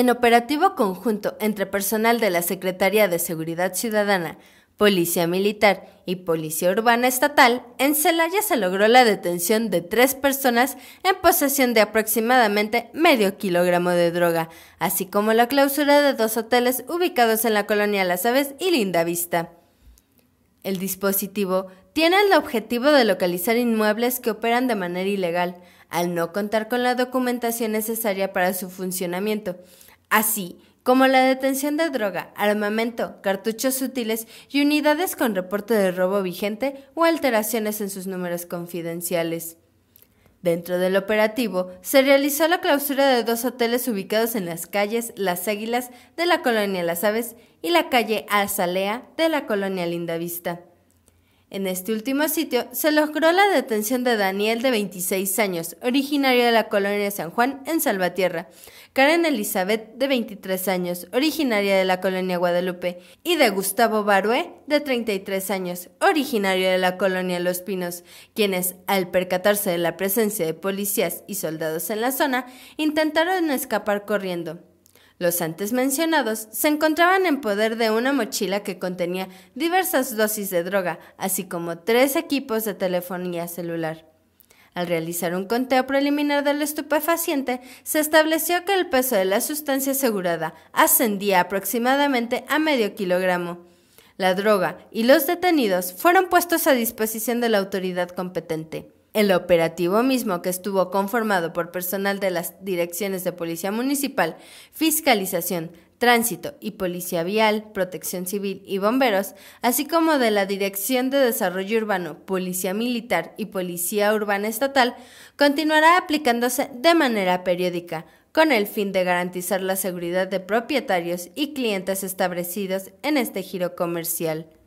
En operativo conjunto entre personal de la Secretaría de Seguridad Ciudadana, Policía Militar y Policía Urbana Estatal, en Celaya se logró la detención de tres personas en posesión de aproximadamente medio kilogramo de droga, así como la clausura de dos hoteles ubicados en la colonia Las Aves y Linda Vista. El dispositivo tiene el objetivo de localizar inmuebles que operan de manera ilegal, al no contar con la documentación necesaria para su funcionamiento, así como la detención de droga, armamento, cartuchos útiles y unidades con reporte de robo vigente o alteraciones en sus números confidenciales. Dentro del operativo, se realizó la clausura de dos hoteles ubicados en las calles Las Águilas de la colonia Las Aves y la calle Azalea de la colonia Lindavista. En este último sitio se logró la detención de Daniel de 26 años, originario de la colonia San Juan en Salvatierra, Karen Elizabeth de 23 años, originaria de la colonia Guadalupe, y de Gustavo Barué de 33 años, originario de la colonia Los Pinos, quienes, al percatarse de la presencia de policías y soldados en la zona, intentaron escapar corriendo. Los antes mencionados se encontraban en poder de una mochila que contenía diversas dosis de droga, así como tres equipos de telefonía celular. Al realizar un conteo preliminar del estupefaciente, se estableció que el peso de la sustancia asegurada ascendía aproximadamente a medio kilogramo. La droga y los detenidos fueron puestos a disposición de la autoridad competente. El operativo mismo, que estuvo conformado por personal de las direcciones de Policía Municipal, Fiscalización, Tránsito y Policía Vial, Protección Civil y Bomberos, así como de la Dirección de Desarrollo Urbano, Policía Militar y Policía Urbana Estatal, continuará aplicándose de manera periódica, con el fin de garantizar la seguridad de propietarios y clientes establecidos en este giro comercial.